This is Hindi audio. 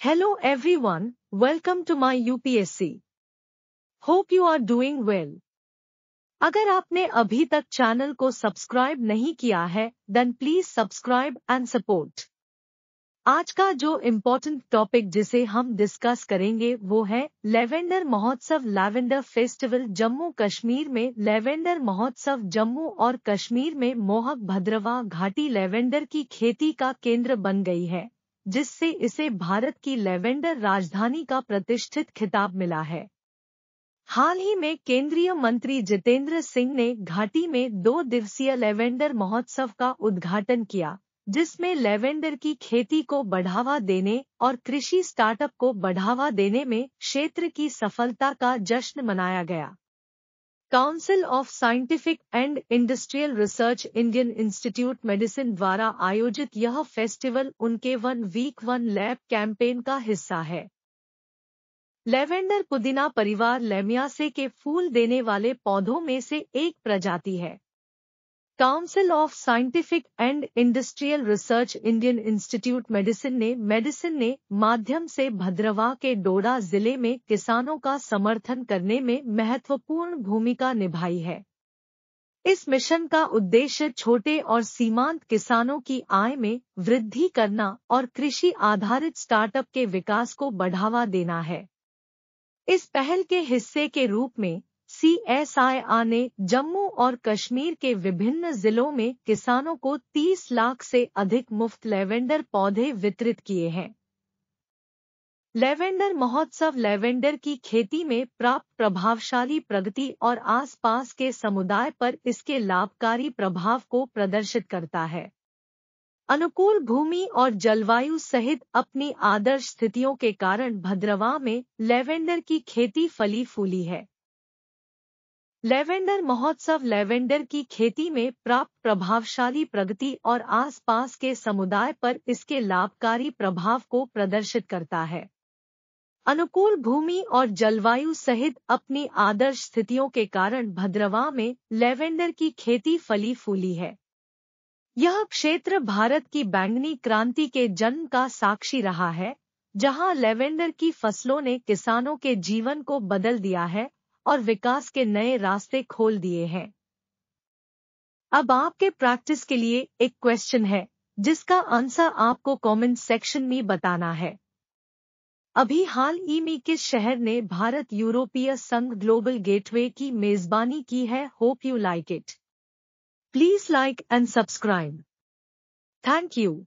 Hello everyone, welcome to my UPSC. Hope you are doing well. अगर आपने अभी तक चैनल को सब्सक्राइब नहीं किया है then please subscribe and support आज का जो इम्पोर्टेंट टॉपिक जिसे हम डिस्कस करेंगे वो है लेवेंडर महोत्सव लैवेंडर फेस्टिवल जम्मू कश्मीर में लेवेंडर महोत्सव जम्मू और कश्मीर में मोहक भद्रवा घाटी लेवेंडर की खेती का केंद्र बन गई है जिससे इसे भारत की लेवेंडर राजधानी का प्रतिष्ठित खिताब मिला है हाल ही में केंद्रीय मंत्री जितेंद्र सिंह ने घाटी में दो दिवसीय लेवेंडर महोत्सव का उद्घाटन किया जिसमें लेवेंडर की खेती को बढ़ावा देने और कृषि स्टार्टअप को बढ़ावा देने में क्षेत्र की सफलता का जश्न मनाया गया council of scientific and industrial research Indian institute medicine द्वारा आयोजित यह फेस्टिवल उनके one week one lab campaign का हिस्सा है लेवेंडर पुदीना परिवार लेमियासे के फूल देने वाले पौधों में से एक प्रजाति है council of scientific and industrial research Indian institute medicine ने मेडिसिन ने माध्यम से भद्रवा के डोडा जिले में किसानों का समर्थन करने में महत्वपूर्ण भूमिका निभाई है इस मिशन का उद्देश्य छोटे और सीमांत किसानों की आय में वृद्धि करना और कृषि आधारित स्टार्टअप के विकास को बढ़ावा देना है इस पहल के हिस्से के रूप में सीएसआईआर ने जम्मू और कश्मीर के विभिन्न जिलों में किसानों को 30 लाख से अधिक मुफ्त लेवेंडर पौधे वितरित किए हैं लेवेंडर महोत्सव लेवेंडर की खेती में प्राप्त प्रभावशाली प्रगति और आसपास के समुदाय पर इसके लाभकारी प्रभाव को प्रदर्शित करता है अनुकूल भूमि और जलवायु सहित अपनी आदर्श स्थितियों के कारण भद्रवा में लेवेंडर की खेती फली फूली है लेवेंडर महोत्सव लेवेंडर की खेती में प्राप्त प्रभावशाली प्रगति और आसपास के समुदाय पर इसके लाभकारी प्रभाव को प्रदर्शित करता है अनुकूल भूमि और जलवायु सहित अपनी आदर्श स्थितियों के कारण भद्रवा में लेवेंडर की खेती फली फूली है यह क्षेत्र भारत की बैंगनी क्रांति के जन्म का साक्षी रहा है जहां लेवेंडर की फसलों ने किसानों के जीवन को बदल दिया है और विकास के नए रास्ते खोल दिए हैं अब आपके प्रैक्टिस के लिए एक क्वेश्चन है जिसका आंसर आपको कमेंट सेक्शन में बताना है अभी हाल ही में किस शहर ने भारत यूरोपीय संघ ग्लोबल गेटवे की मेजबानी की है hope you like it please like and subscribe thank you